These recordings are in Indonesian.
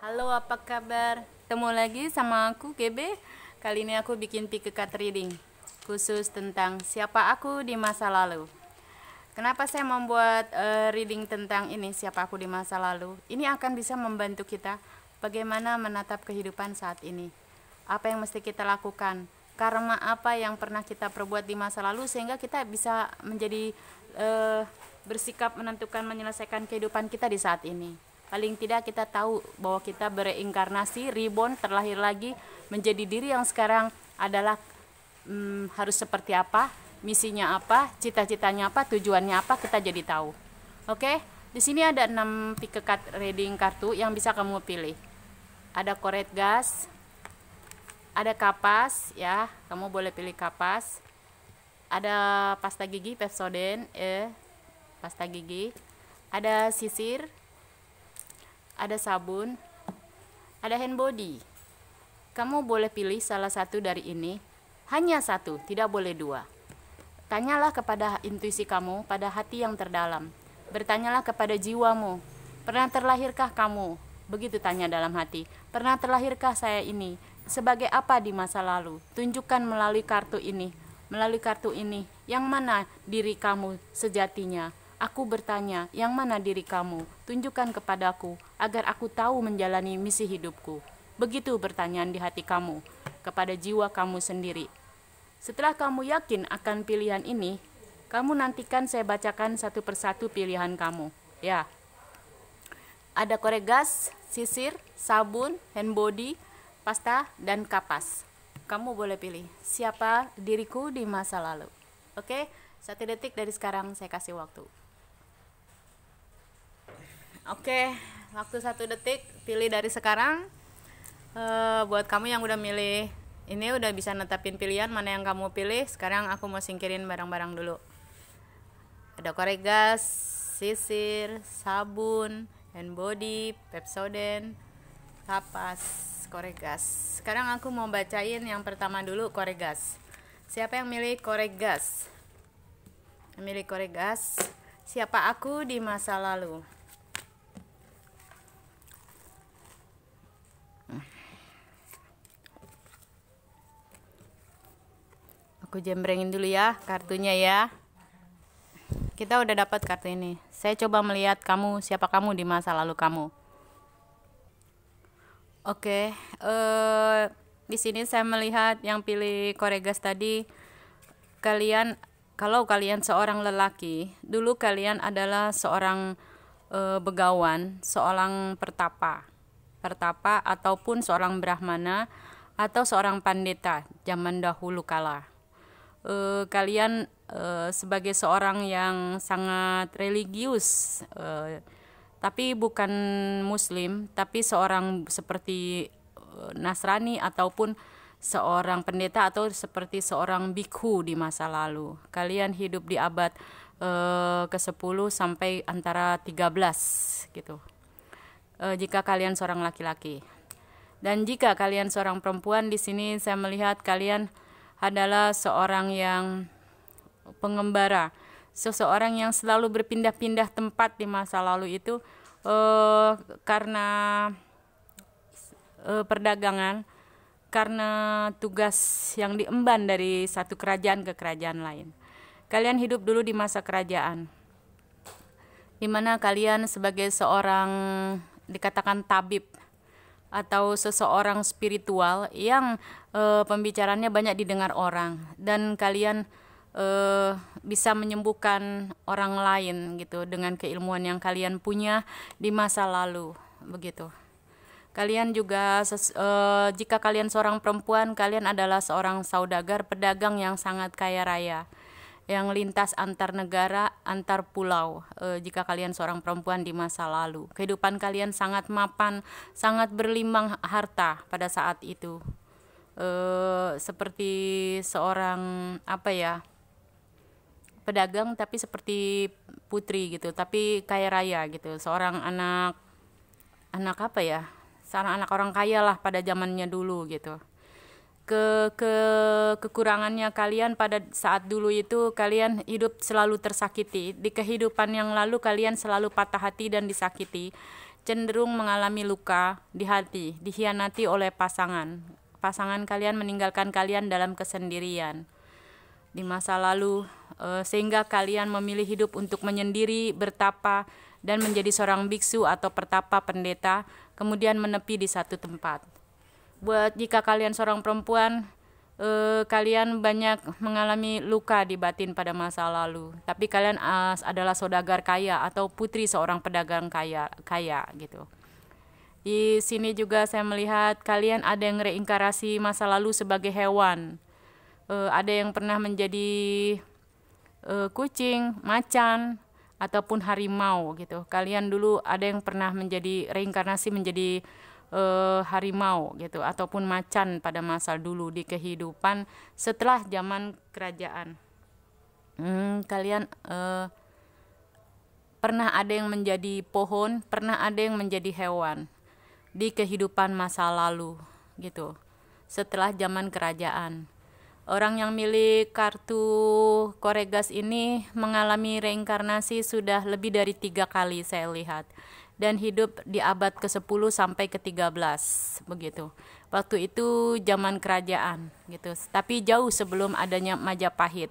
Halo, apa kabar? Ketemu lagi sama aku GB. Kali ini aku bikin pick card reading khusus tentang siapa aku di masa lalu. Kenapa saya membuat uh, reading tentang ini siapa aku di masa lalu? Ini akan bisa membantu kita bagaimana menatap kehidupan saat ini. Apa yang mesti kita lakukan? Karma apa yang pernah kita perbuat di masa lalu sehingga kita bisa menjadi uh, bersikap menentukan menyelesaikan kehidupan kita di saat ini paling tidak kita tahu bahwa kita bereinkarnasi ribon terlahir lagi menjadi diri yang sekarang adalah hmm, harus seperti apa misinya apa cita-citanya apa tujuannya apa kita jadi tahu oke di sini ada enam pick card reading kartu yang bisa kamu pilih ada koret gas ada kapas ya kamu boleh pilih kapas ada pasta gigi pepsodent eh pasta gigi ada sisir ada sabun, ada hand body. Kamu boleh pilih salah satu dari ini, hanya satu, tidak boleh dua. Tanyalah kepada intuisi kamu, pada hati yang terdalam. Bertanyalah kepada jiwamu. Pernah terlahirkah kamu? Begitu tanya dalam hati. Pernah terlahirkah saya ini? Sebagai apa di masa lalu? Tunjukkan melalui kartu ini, melalui kartu ini, yang mana diri kamu sejatinya, Aku bertanya, yang mana diri kamu? Tunjukkan kepadaku, agar aku tahu menjalani misi hidupku. Begitu pertanyaan di hati kamu, kepada jiwa kamu sendiri. Setelah kamu yakin akan pilihan ini, kamu nantikan saya bacakan satu persatu pilihan kamu. Ya, ada korek gas, sisir, sabun, hand body, pasta, dan kapas. Kamu boleh pilih siapa diriku di masa lalu. Oke, satu detik dari sekarang saya kasih waktu. Oke, waktu satu detik pilih dari sekarang. Uh, buat kamu yang udah milih, ini udah bisa netapin pilihan mana yang kamu pilih. Sekarang aku mau singkirin barang-barang dulu. Ada koregas, sisir, sabun, hand body, pepsoden, kapas, koregas. Sekarang aku mau bacain yang pertama dulu koregas. Siapa yang milih koregas? Yang milih koregas. Siapa aku di masa lalu? aku jembrengin dulu ya kartunya ya kita udah dapat kartu ini saya coba melihat kamu siapa kamu di masa lalu kamu oke uh, di sini saya melihat yang pilih koregas tadi kalian kalau kalian seorang lelaki dulu kalian adalah seorang uh, begawan seorang pertapa pertapa ataupun seorang brahmana atau seorang pandeta zaman dahulu kala uh, kalian uh, sebagai seorang yang sangat religius uh, tapi bukan muslim tapi seorang seperti Nasrani ataupun seorang pendeta atau seperti seorang biku di masa lalu. Kalian hidup di abad ke-10 sampai antara 13 gitu. jika kalian seorang laki-laki. Dan jika kalian seorang perempuan di sini saya melihat kalian adalah seorang yang pengembara, seseorang yang selalu berpindah-pindah tempat di masa lalu itu eh, karena eh, perdagangan, karena tugas yang diemban dari satu kerajaan ke kerajaan lain. Kalian hidup dulu di masa kerajaan, di mana kalian sebagai seorang dikatakan tabib atau seseorang spiritual yang e, eh, pembicaraannya banyak didengar orang dan kalian e, bisa menyembuhkan orang lain gitu dengan keilmuan yang kalian punya di masa lalu begitu. Kalian juga ses, e, jika kalian seorang perempuan, kalian adalah seorang saudagar pedagang yang sangat kaya raya yang lintas antar negara, antar pulau. E, jika kalian seorang perempuan di masa lalu, kehidupan kalian sangat mapan, sangat berlimang harta pada saat itu uh, seperti seorang apa ya pedagang tapi seperti putri gitu tapi kaya raya gitu seorang anak anak apa ya seorang anak orang kaya lah pada zamannya dulu gitu ke ke kekurangannya kalian pada saat dulu itu kalian hidup selalu tersakiti di kehidupan yang lalu kalian selalu patah hati dan disakiti cenderung mengalami luka di hati dihianati oleh pasangan pasangan kalian meninggalkan kalian dalam kesendirian di masa lalu, eh, sehingga kalian memilih hidup untuk menyendiri, bertapa, dan menjadi seorang biksu atau pertapa pendeta, kemudian menepi di satu tempat. Buat jika kalian seorang perempuan, eh, kalian banyak mengalami luka di batin pada masa lalu, tapi kalian eh, adalah saudagar kaya atau putri seorang pedagang kaya, kaya gitu. Di sini juga saya melihat kalian ada yang reinkarnasi masa lalu sebagai hewan. E, ada yang pernah menjadi e, kucing, macan, ataupun harimau gitu. Kalian dulu ada yang pernah menjadi reinkarnasi menjadi e, harimau gitu ataupun macan pada masa dulu di kehidupan setelah zaman kerajaan. Hmm, kalian e, pernah ada yang menjadi pohon, pernah ada yang menjadi hewan di kehidupan masa lalu gitu. Setelah zaman kerajaan, orang yang milik kartu Koregas ini mengalami reinkarnasi sudah lebih dari tiga kali saya lihat dan hidup di abad ke-10 sampai ke-13 begitu. Waktu itu zaman kerajaan gitu, tapi jauh sebelum adanya Majapahit.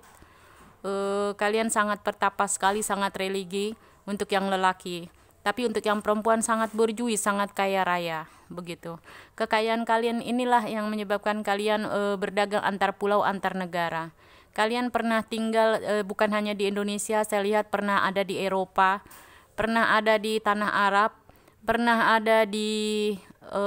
uh, kalian sangat pertapa sekali, sangat religi untuk yang lelaki. Tapi untuk yang perempuan sangat berjui, sangat kaya raya, begitu. Kekayaan kalian inilah yang menyebabkan kalian e, berdagang antar pulau, antar negara. Kalian pernah tinggal e, bukan hanya di Indonesia, saya lihat pernah ada di Eropa, pernah ada di tanah Arab, pernah ada di e,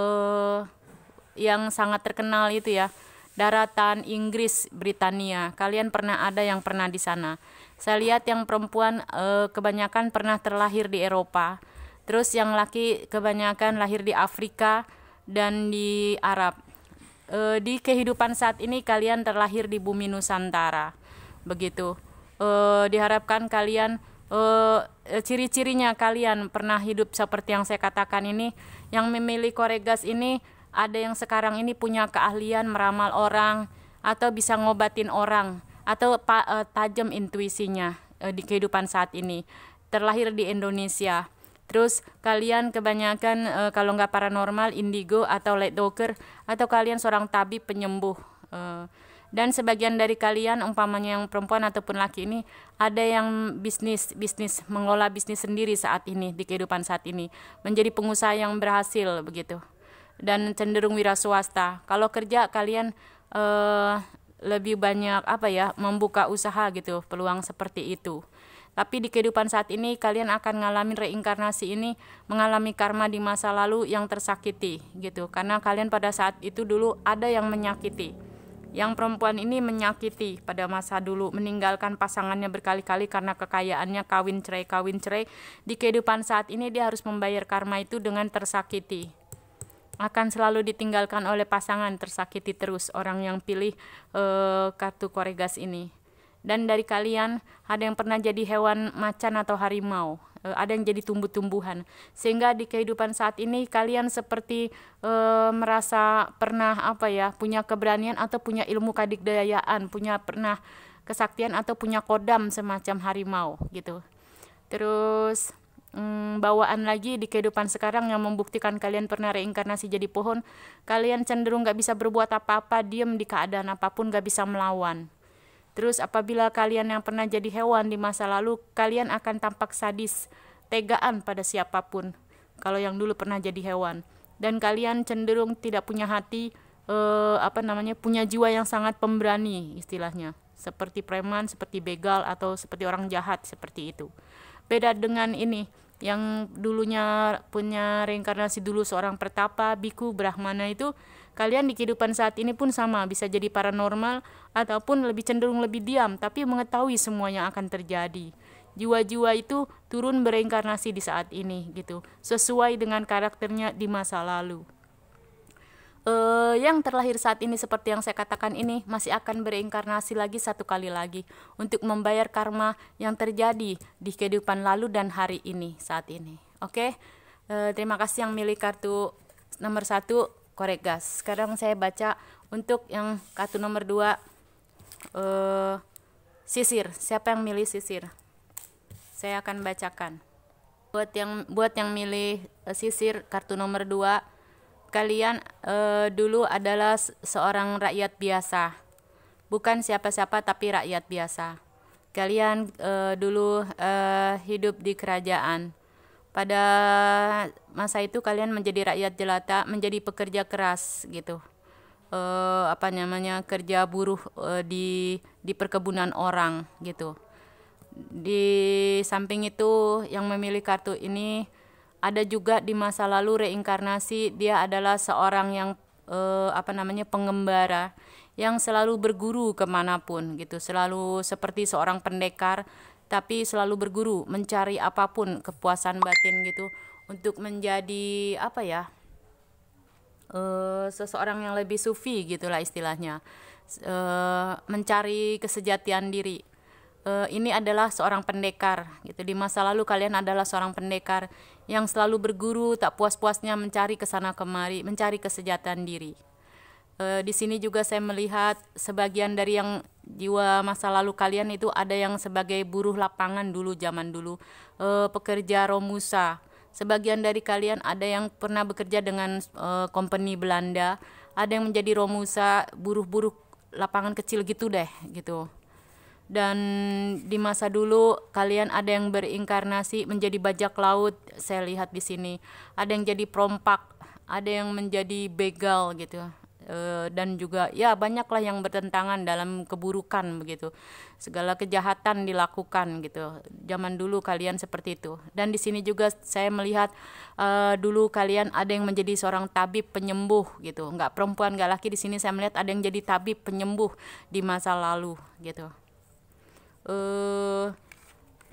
yang sangat terkenal itu ya daratan Inggris, Britania. Kalian pernah ada yang pernah di sana. Saya lihat yang perempuan e, kebanyakan pernah terlahir di Eropa. Terus yang laki kebanyakan lahir di Afrika dan di Arab. E, di kehidupan saat ini kalian terlahir di bumi Nusantara. Begitu. E, diharapkan kalian Uh, ciri-cirinya kalian pernah hidup seperti yang saya katakan ini yang memilih koregas ini ada yang sekarang ini punya keahlian meramal orang atau bisa ngobatin orang atau uh, tajam intuisinya eh, di kehidupan saat ini terlahir di Indonesia terus kalian kebanyakan eh, kalau nggak paranormal indigo atau light docker atau kalian seorang tabi penyembuh dan sebagian dari kalian umpamanya yang perempuan ataupun laki ini ada yang bisnis bisnis mengolah bisnis sendiri saat ini di kehidupan saat ini menjadi pengusaha yang berhasil begitu dan cenderung wira swasta. Kalau kerja kalian uh, lebih banyak apa ya membuka usaha gitu peluang seperti itu. Tapi di kehidupan saat ini kalian akan ngalamin reinkarnasi ini mengalami karma di masa lalu yang tersakiti gitu karena kalian pada saat itu dulu ada yang menyakiti. Yang perempuan ini menyakiti pada masa dulu, meninggalkan pasangannya berkali-kali karena kekayaannya kawin cerai kawin cerai. Di kehidupan saat ini dia harus membayar karma itu dengan tersakiti akan selalu ditinggalkan oleh pasangan tersakiti terus orang yang pilih uh, kartu koregas ini. Dan dari kalian ada yang pernah jadi hewan macan atau harimau, uh, ada yang jadi tumbuh-tumbuhan. Sehingga di kehidupan saat ini kalian seperti uh, merasa pernah apa ya, punya keberanian atau punya ilmu kadikdayaan, punya pernah kesaktian atau punya kodam semacam harimau gitu. Terus hmm, bawaan lagi di kehidupan sekarang yang membuktikan kalian pernah reinkarnasi jadi pohon kalian cenderung gak bisa berbuat apa-apa diem di keadaan apapun gak bisa melawan terus apabila kalian yang pernah jadi hewan di masa lalu kalian akan tampak sadis tegaan pada siapapun kalau yang dulu pernah jadi hewan dan kalian cenderung tidak punya hati eh, apa namanya punya jiwa yang sangat pemberani istilahnya seperti preman, seperti begal atau seperti orang jahat seperti itu beda dengan ini yang dulunya punya reinkarnasi dulu seorang pertapa, biku, brahmana itu kalian di kehidupan saat ini pun sama bisa jadi paranormal ataupun lebih cenderung lebih diam tapi mengetahui semuanya akan terjadi. Jiwa-jiwa itu turun bereinkarnasi di saat ini gitu, sesuai dengan karakternya di masa lalu uh, yang terlahir saat ini seperti yang saya katakan ini masih akan berinkarnasi lagi satu kali lagi untuk membayar karma yang terjadi di kehidupan lalu dan hari ini saat ini. Oke, okay? uh, eh, terima kasih yang milih kartu nomor satu korek gas. Sekarang saya baca untuk yang kartu nomor dua uh, sisir. Siapa yang milih sisir? Saya akan bacakan. Buat yang buat yang milih uh, sisir kartu nomor dua kalian e, dulu adalah seorang rakyat biasa, bukan siapa-siapa tapi rakyat biasa. Kalian e, dulu e, hidup di kerajaan. Pada masa itu kalian menjadi rakyat jelata, menjadi pekerja keras gitu. E, apa namanya kerja buruh e, di di perkebunan orang gitu. Di samping itu yang memilih kartu ini ada juga di masa lalu reinkarnasi dia adalah seorang yang eh, apa namanya pengembara yang selalu berguru kemanapun gitu selalu seperti seorang pendekar tapi selalu berguru mencari apapun kepuasan batin gitu untuk menjadi apa ya eh, seseorang yang lebih sufi gitulah istilahnya eh, mencari kesejatian diri uh, ini adalah seorang pendekar gitu di masa lalu kalian adalah seorang pendekar yang selalu berguru, tak puas-puasnya mencari ke sana kemari, mencari kesejahteraan diri. E, di sini juga saya melihat sebagian dari yang jiwa masa lalu kalian itu ada yang sebagai buruh lapangan dulu zaman dulu, e, pekerja romusa. Sebagian dari kalian ada yang pernah bekerja dengan e, company Belanda, ada yang menjadi romusa, buruh-buruh lapangan kecil gitu deh, gitu dan di masa dulu kalian ada yang berinkarnasi menjadi bajak laut saya lihat di sini ada yang jadi perompak ada yang menjadi begal gitu e, dan juga ya banyaklah yang bertentangan dalam keburukan begitu segala kejahatan dilakukan gitu zaman dulu kalian seperti itu dan di sini juga saya melihat e, dulu kalian ada yang menjadi seorang tabib penyembuh gitu nggak perempuan nggak laki di sini saya melihat ada yang jadi tabib penyembuh di masa lalu gitu eh,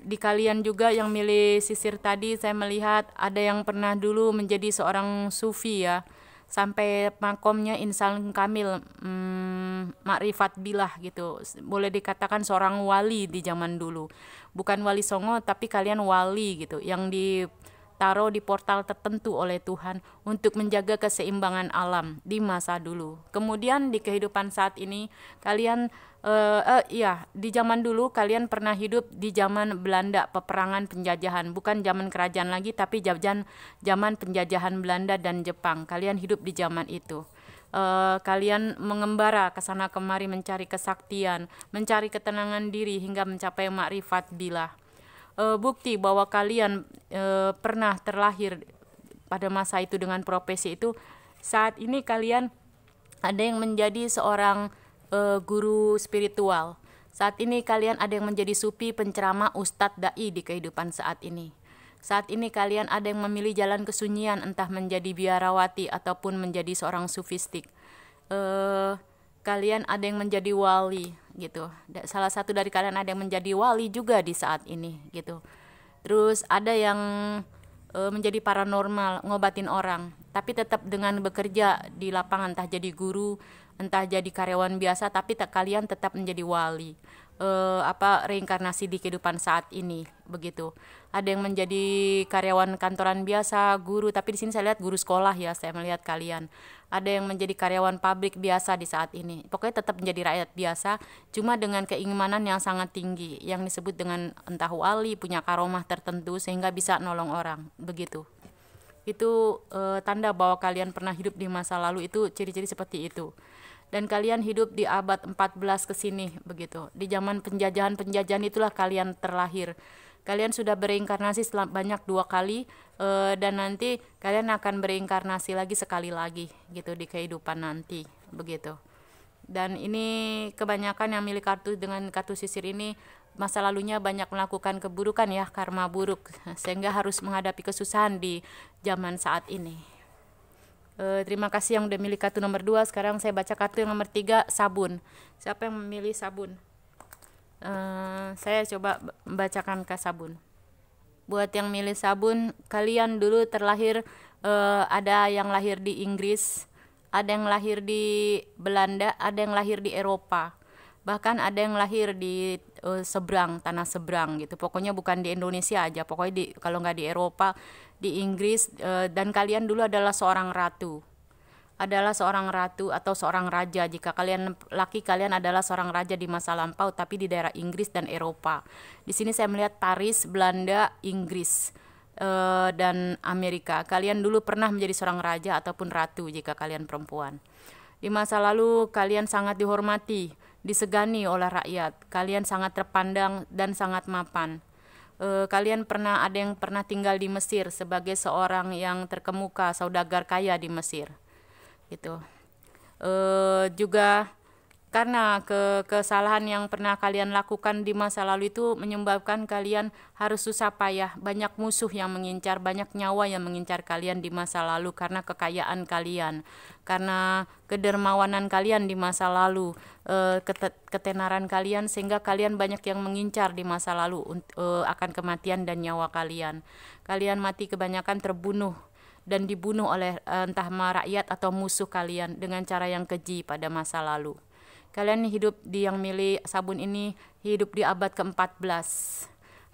di kalian juga yang milih sisir tadi saya melihat ada yang pernah dulu menjadi seorang sufi ya sampai makomnya insan kamil hmm, makrifat bilah gitu boleh dikatakan seorang wali di zaman dulu bukan wali songo tapi kalian wali gitu yang di ditaruh di portal tertentu oleh Tuhan untuk menjaga keseimbangan alam di masa dulu. Kemudian di kehidupan saat ini kalian uh, uh, ya di zaman dulu kalian pernah hidup di zaman Belanda peperangan penjajahan, bukan zaman kerajaan lagi tapi zaman zaman penjajahan Belanda dan Jepang. Kalian hidup di zaman itu uh, kalian mengembara ke sana kemari mencari kesaktian, mencari ketenangan diri hingga mencapai makrifat bilah e, bukti bahwa kalian e, pernah terlahir pada masa itu dengan profesi itu saat ini kalian ada yang menjadi seorang e, guru spiritual saat ini kalian ada yang menjadi supi penceramah ustadz dai di kehidupan saat ini saat ini kalian ada yang memilih jalan kesunyian entah menjadi biarawati ataupun menjadi seorang sufistik. Eh kalian ada yang menjadi wali gitu. Salah satu dari kalian ada yang menjadi wali juga di saat ini gitu. Terus ada yang e, menjadi paranormal, ngobatin orang, tapi tetap dengan bekerja di lapangan entah jadi guru, entah jadi karyawan biasa tapi tak kalian tetap menjadi wali. E, apa reinkarnasi di kehidupan saat ini begitu. Ada yang menjadi karyawan kantoran biasa, guru, tapi di sini saya lihat guru sekolah ya, saya melihat kalian ada yang menjadi karyawan pabrik biasa di saat ini. Pokoknya tetap menjadi rakyat biasa, cuma dengan keinginan yang sangat tinggi, yang disebut dengan entah wali, punya karomah tertentu sehingga bisa nolong orang, begitu. Itu e, tanda bahwa kalian pernah hidup di masa lalu itu ciri-ciri seperti itu. Dan kalian hidup di abad 14 ke sini, begitu. Di zaman penjajahan-penjajahan itulah kalian terlahir kalian sudah berinkarnasi banyak dua kali e, dan nanti kalian akan berinkarnasi lagi sekali lagi gitu di kehidupan nanti begitu dan ini kebanyakan yang milik kartu dengan kartu sisir ini masa lalunya banyak melakukan keburukan ya karma buruk sehingga harus menghadapi kesusahan di zaman saat ini e, terima kasih yang udah milih kartu nomor dua. sekarang saya baca kartu yang nomor tiga sabun siapa yang memilih sabun Eh, saya coba bacakan sabun. buat yang milih sabun kalian dulu terlahir uh, ada yang lahir di Inggris ada yang lahir di Belanda ada yang lahir di Eropa bahkan ada yang lahir di uh, seberang tanah seberang gitu pokoknya bukan di Indonesia aja pokoknya di kalau nggak di Eropa di Inggris uh, dan kalian dulu adalah seorang ratu adalah seorang ratu atau seorang raja jika kalian laki kalian adalah seorang raja di masa lampau tapi di daerah Inggris dan Eropa. Di sini saya melihat Paris, Belanda, Inggris uh, dan Amerika. Kalian dulu pernah menjadi seorang raja ataupun ratu jika kalian perempuan. Di masa lalu kalian sangat dihormati, disegani oleh rakyat. Kalian sangat terpandang dan sangat mapan eh, kalian pernah ada yang pernah tinggal di Mesir sebagai seorang yang terkemuka saudagar kaya di Mesir gitu uh, juga karena ke kesalahan yang pernah kalian lakukan di masa lalu itu menyebabkan kalian harus susah payah, banyak musuh yang mengincar, banyak nyawa yang mengincar kalian di masa lalu karena kekayaan kalian, karena kedermawanan kalian di masa lalu, e, ketenaran kalian sehingga kalian banyak yang mengincar di masa lalu e, akan kematian dan nyawa kalian. Kalian mati kebanyakan terbunuh dan dibunuh oleh eh, entah rakyat atau musuh kalian dengan cara yang keji pada masa lalu. Kalian hidup di yang milik sabun ini hidup di abad ke-14,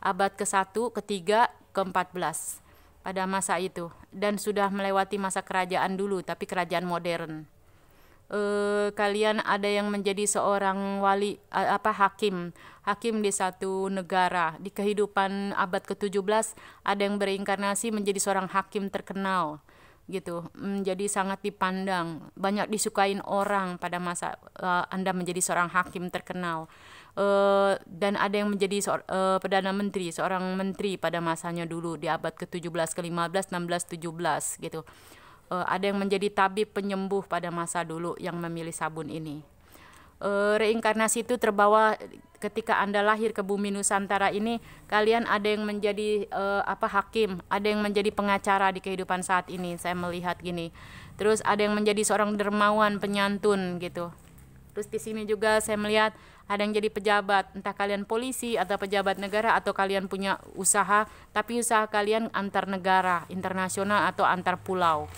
abad ke-1, ke-3, ke-14 pada masa itu dan sudah melewati masa kerajaan dulu tapi kerajaan modern eh, kalian ada yang menjadi seorang wali apa hakim hakim di satu negara di kehidupan abad ke-17 ada yang berinkarnasi menjadi seorang hakim terkenal gitu menjadi mm, sangat dipandang banyak disukain orang pada masa uh, anda menjadi seorang hakim terkenal uh, dan ada yang menjadi uh, perdana menteri seorang menteri pada masanya dulu di abad ke-17 ke-15 16 17 gitu uh, ada yang menjadi tabib penyembuh pada masa dulu yang memilih sabun ini. Uh, reinkarnasi itu terbawa ketika Anda lahir ke bumi Nusantara ini, kalian ada yang menjadi uh, apa hakim, ada yang menjadi pengacara di kehidupan saat ini. Saya melihat gini. Terus ada yang menjadi seorang dermawan, penyantun gitu. Terus di sini juga saya melihat ada yang jadi pejabat, entah kalian polisi atau pejabat negara atau kalian punya usaha, tapi usaha kalian antar negara, internasional atau antar pulau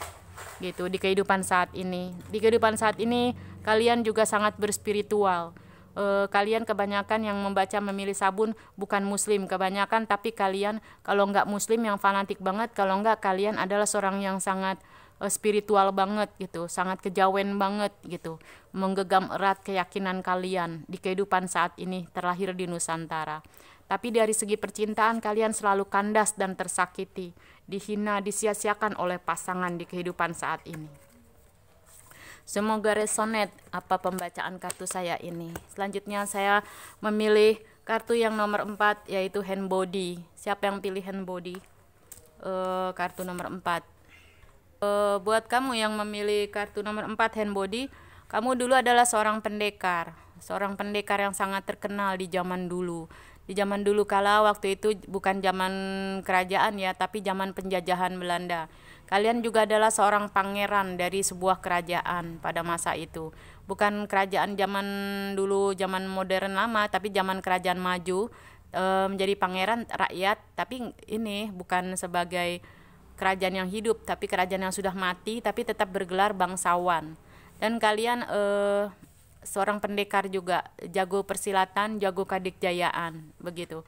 gitu di kehidupan saat ini. Di kehidupan saat ini kalian juga sangat berspiritual. E, kalian kebanyakan yang membaca memilih sabun bukan muslim kebanyakan tapi kalian kalau nggak muslim yang fanatik banget kalau nggak kalian adalah seorang yang sangat e, spiritual banget gitu sangat kejawen banget gitu menggegam erat keyakinan kalian di kehidupan saat ini terlahir di Nusantara tapi dari segi percintaan kalian selalu kandas dan tersakiti dihina, disia-siakan oleh pasangan di kehidupan saat ini. Semoga resonate apa pembacaan kartu saya ini. Selanjutnya saya memilih kartu yang nomor 4 yaitu hand body. Siapa yang pilih hand body? Uh, kartu nomor 4. Uh, eh, buat kamu yang memilih kartu nomor 4 hand body, kamu dulu adalah seorang pendekar, seorang pendekar yang sangat terkenal di zaman dulu di zaman dulu kala waktu itu bukan zaman kerajaan ya tapi zaman penjajahan Belanda. Kalian juga adalah seorang pangeran dari sebuah kerajaan pada masa itu. Bukan kerajaan zaman dulu zaman modern lama tapi zaman kerajaan maju e, menjadi pangeran rakyat tapi ini bukan sebagai kerajaan yang hidup tapi kerajaan yang sudah mati tapi tetap bergelar bangsawan. Dan kalian eh seorang pendekar juga, jago persilatan, jago kadikjayaan, begitu.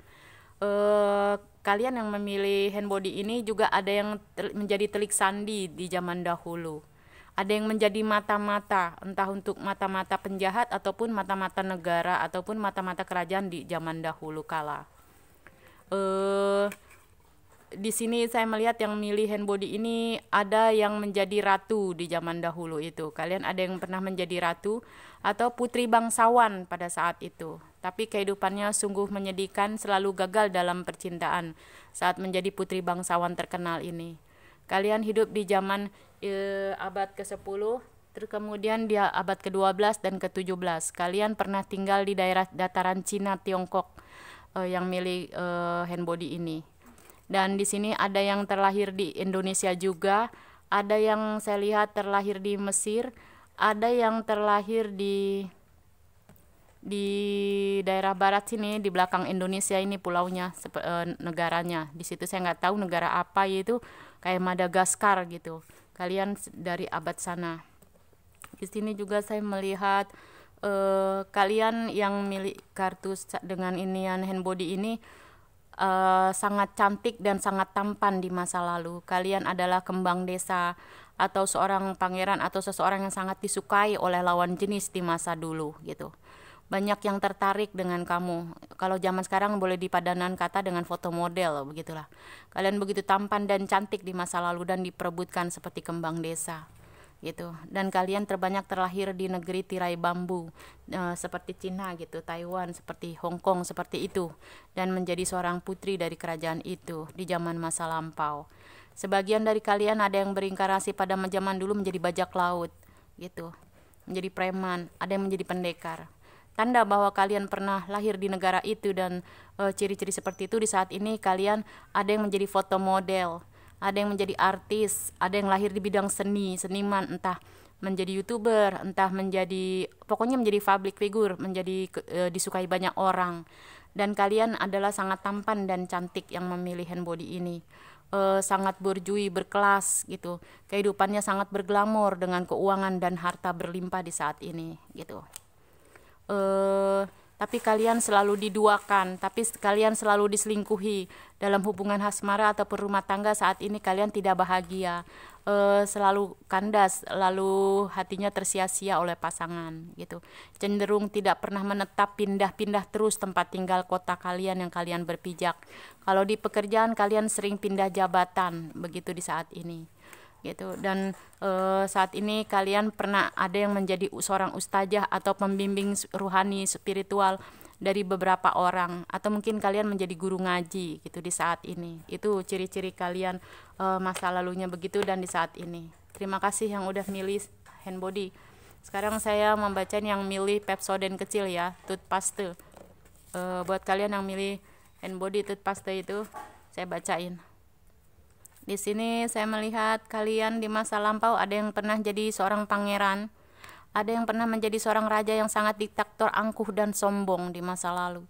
Uh, kalian yang memilih handbody ini juga ada yang tel- menjadi telik sandi di zaman dahulu. Ada yang menjadi mata-mata, entah untuk mata-mata penjahat ataupun mata-mata negara ataupun mata-mata kerajaan di zaman dahulu kala. Eh di sini saya melihat yang milih handbody ini ada yang menjadi ratu di zaman dahulu itu. Kalian ada yang pernah menjadi ratu atau putri bangsawan pada saat itu. Tapi kehidupannya sungguh menyedihkan, selalu gagal dalam percintaan saat menjadi putri bangsawan terkenal ini. Kalian hidup di zaman e, abad ke-10 kemudian dia abad ke-12 dan ke-17. Kalian pernah tinggal di daerah dataran Cina Tiongkok uh, yang milih uh, eh, handbody ini dan di sini ada yang terlahir di Indonesia juga, ada yang saya lihat terlahir di Mesir, ada yang terlahir di di daerah barat sini di belakang Indonesia ini pulaunya e, negaranya di situ saya nggak tahu negara apa yaitu kayak Madagaskar gitu kalian dari abad sana di sini juga saya melihat e, kalian yang milik kartu dengan inian handbody ini Eh, sangat cantik dan sangat tampan di masa lalu. Kalian adalah kembang desa atau seorang pangeran atau seseorang yang sangat disukai oleh lawan jenis di masa dulu gitu. Banyak yang tertarik dengan kamu. Kalau zaman sekarang boleh dipadanan kata dengan foto model begitulah. Kalian begitu tampan dan cantik di masa lalu dan diperebutkan seperti kembang desa gitu dan kalian terbanyak terlahir di negeri tirai bambu e, seperti Cina gitu Taiwan seperti Hong Kong seperti itu dan menjadi seorang putri dari kerajaan itu di zaman masa lampau sebagian dari kalian ada yang berinkarasi pada zaman dulu menjadi bajak laut gitu menjadi preman ada yang menjadi pendekar tanda bahwa kalian pernah lahir di negara itu dan eh, ciri-ciri e, ciri -ciri seperti itu di saat ini kalian ada yang menjadi foto model ada yang menjadi artis ada yang lahir di bidang seni seniman entah menjadi youtuber entah menjadi pokoknya menjadi public figure menjadi e, disukai banyak orang dan kalian adalah sangat tampan dan cantik yang memilih handbody ini e, sangat berjui berkelas gitu kehidupannya sangat berglamor dengan keuangan dan harta berlimpah di saat ini gitu eh tapi kalian selalu diduakan, tapi kalian selalu diselingkuhi dalam hubungan asmara atau perumah tangga saat ini kalian tidak bahagia, e, selalu kandas, lalu hatinya tersia-sia oleh pasangan gitu, cenderung tidak pernah menetap pindah-pindah terus tempat tinggal kota kalian yang kalian berpijak. Kalau di pekerjaan kalian sering pindah jabatan begitu di saat ini gitu dan e, saat ini kalian pernah ada yang menjadi seorang ustajah atau pembimbing ruhani spiritual dari beberapa orang atau mungkin kalian menjadi guru ngaji gitu di saat ini itu ciri-ciri kalian e, masa lalunya begitu dan di saat ini terima kasih yang udah milih handbody sekarang saya membaca yang milih pepsoden kecil ya toothpaste e, eh, buat kalian yang milih handbody toothpaste itu saya bacain di sini saya melihat kalian di masa lampau ada yang pernah jadi seorang pangeran, ada yang pernah menjadi seorang raja yang sangat diktator angkuh dan sombong di masa lalu.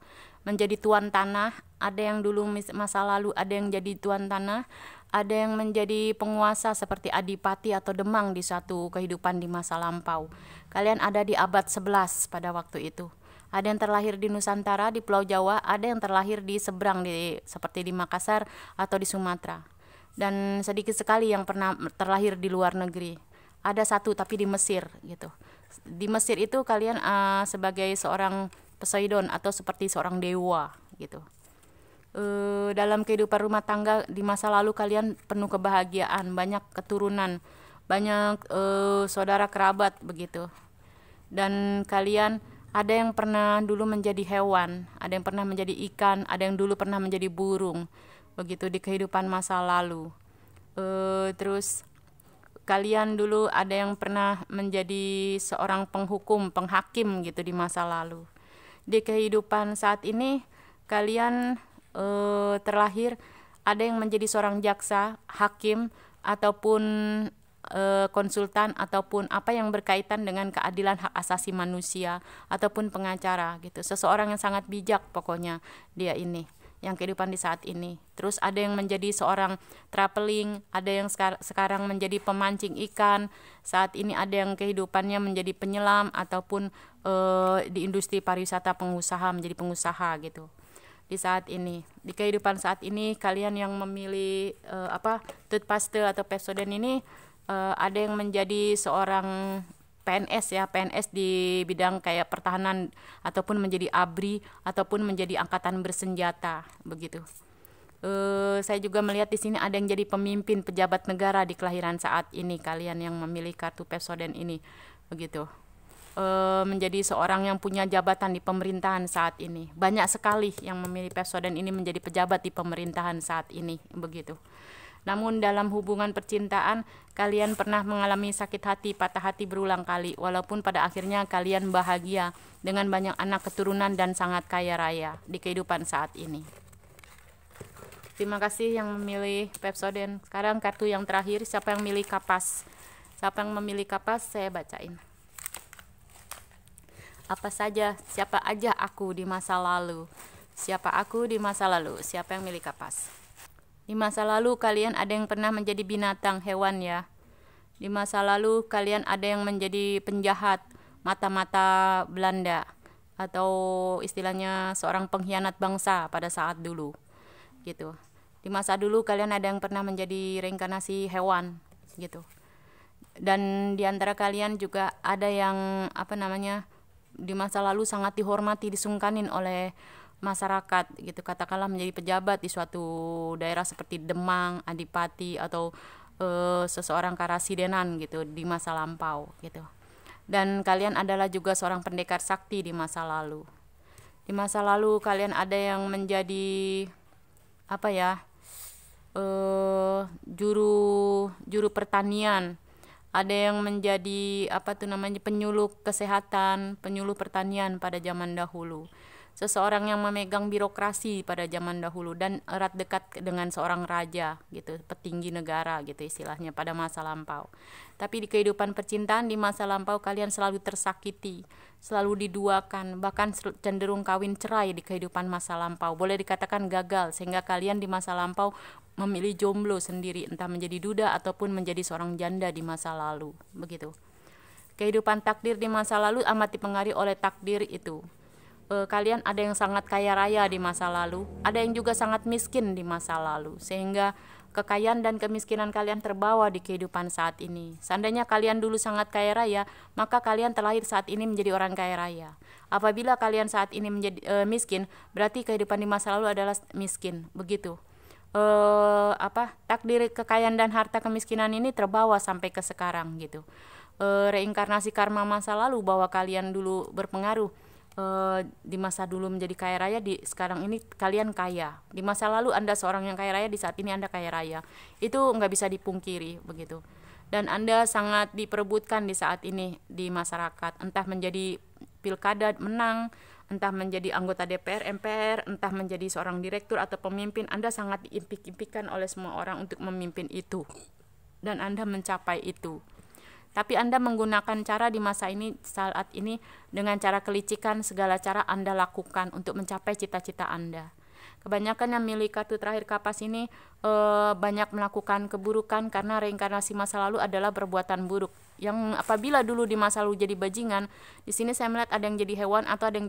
Menjadi tuan tanah, ada yang dulu masa lalu ada yang jadi tuan tanah, ada yang menjadi penguasa seperti adipati atau demang di suatu kehidupan di masa lampau. Kalian ada di abad 11 pada waktu itu ada yang terlahir di Nusantara, di Pulau Jawa, ada yang terlahir di seberang di seperti di Makassar atau di Sumatera dan sedikit sekali yang pernah terlahir di luar negeri. Ada satu tapi di Mesir gitu. Di Mesir itu kalian uh, sebagai seorang Poseidon atau seperti seorang dewa gitu. Uh, dalam kehidupan rumah tangga di masa lalu kalian penuh kebahagiaan, banyak keturunan, banyak uh, saudara kerabat begitu. Dan kalian ada yang pernah dulu menjadi hewan, ada yang pernah menjadi ikan, ada yang dulu pernah menjadi burung begitu di kehidupan masa lalu. E, terus kalian dulu ada yang pernah menjadi seorang penghukum, penghakim gitu di masa lalu. Di kehidupan saat ini kalian e, terlahir ada yang menjadi seorang jaksa, hakim ataupun e, konsultan ataupun apa yang berkaitan dengan keadilan hak asasi manusia ataupun pengacara gitu. Seseorang yang sangat bijak pokoknya dia ini yang kehidupan di saat ini. Terus ada yang menjadi seorang traveling, ada yang sekar sekarang menjadi pemancing ikan, saat ini ada yang kehidupannya menjadi penyelam ataupun e, di industri pariwisata pengusaha menjadi pengusaha gitu. Di saat ini, di kehidupan saat ini kalian yang memilih e, apa toothpaste atau pepsodent ini e, ada yang menjadi seorang PNS ya PNS di bidang kayak pertahanan ataupun menjadi ABRI ataupun menjadi angkatan bersenjata begitu. Uh, saya juga melihat di sini ada yang jadi pemimpin pejabat negara di kelahiran saat ini kalian yang memilih kartu pesoden ini begitu uh, menjadi seorang yang punya jabatan di pemerintahan saat ini banyak sekali yang memilih pesoden ini menjadi pejabat di pemerintahan saat ini begitu namun dalam hubungan percintaan, kalian pernah mengalami sakit hati, patah hati berulang kali, walaupun pada akhirnya kalian bahagia dengan banyak anak keturunan dan sangat kaya raya di kehidupan saat ini. Terima kasih yang memilih Pepsoden. Sekarang kartu yang terakhir, siapa yang memilih kapas? Siapa yang memilih kapas, saya bacain. Apa saja, siapa aja aku di masa lalu? Siapa aku di masa lalu? Siapa yang memilih kapas? Di masa lalu kalian ada yang pernah menjadi binatang hewan ya. Di masa lalu kalian ada yang menjadi penjahat mata-mata Belanda atau istilahnya seorang pengkhianat bangsa pada saat dulu. Gitu. Di masa dulu kalian ada yang pernah menjadi reinkarnasi hewan gitu. Dan di antara kalian juga ada yang apa namanya di masa lalu sangat dihormati, disungkanin oleh masyarakat gitu katakanlah menjadi pejabat di suatu daerah seperti Demang, Adipati atau e, seseorang Karasidenan gitu di masa lampau gitu. Dan kalian adalah juga seorang pendekar sakti di masa lalu. Di masa lalu kalian ada yang menjadi apa ya? E, juru juru pertanian ada yang menjadi apa tuh namanya penyuluh kesehatan, penyuluh pertanian pada zaman dahulu seseorang yang memegang birokrasi pada zaman dahulu dan erat dekat dengan seorang raja gitu, petinggi negara gitu istilahnya pada masa lampau. Tapi di kehidupan percintaan di masa lampau kalian selalu tersakiti, selalu diduakan, bahkan cenderung kawin cerai di kehidupan masa lampau. Boleh dikatakan gagal sehingga kalian di masa lampau memilih jomblo sendiri entah menjadi duda ataupun menjadi seorang janda di masa lalu. Begitu. Kehidupan takdir di masa lalu amat dipengaruhi oleh takdir itu eh, kalian ada yang sangat kaya raya di masa lalu, ada yang juga sangat miskin di masa lalu, sehingga kekayaan dan kemiskinan kalian terbawa di kehidupan saat ini. Seandainya kalian dulu sangat kaya raya, maka kalian terlahir saat ini menjadi orang kaya raya. Apabila kalian saat ini menjadi eh, miskin, berarti kehidupan di masa lalu adalah miskin. Begitu. Eh, apa takdir kekayaan dan harta kemiskinan ini terbawa sampai ke sekarang gitu. Eh, reinkarnasi karma masa lalu bahwa kalian dulu berpengaruh uh, di masa dulu menjadi kaya raya di sekarang ini kalian kaya di masa lalu anda seorang yang kaya raya di saat ini anda kaya raya itu nggak bisa dipungkiri begitu dan anda sangat diperebutkan di saat ini di masyarakat entah menjadi pilkada menang entah menjadi anggota DPR, MPR, entah menjadi seorang direktur atau pemimpin, Anda sangat diimpik-impikan oleh semua orang untuk memimpin itu. Dan Anda mencapai itu. Tapi Anda menggunakan cara di masa ini saat ini dengan cara kelicikan segala cara Anda lakukan untuk mencapai cita-cita Anda. Kebanyakan yang milik kartu terakhir kapas ini e, banyak melakukan keburukan karena reinkarnasi masa lalu adalah perbuatan buruk. Yang apabila dulu di masa lalu jadi bajingan, di sini saya melihat ada yang jadi hewan atau ada yang jadi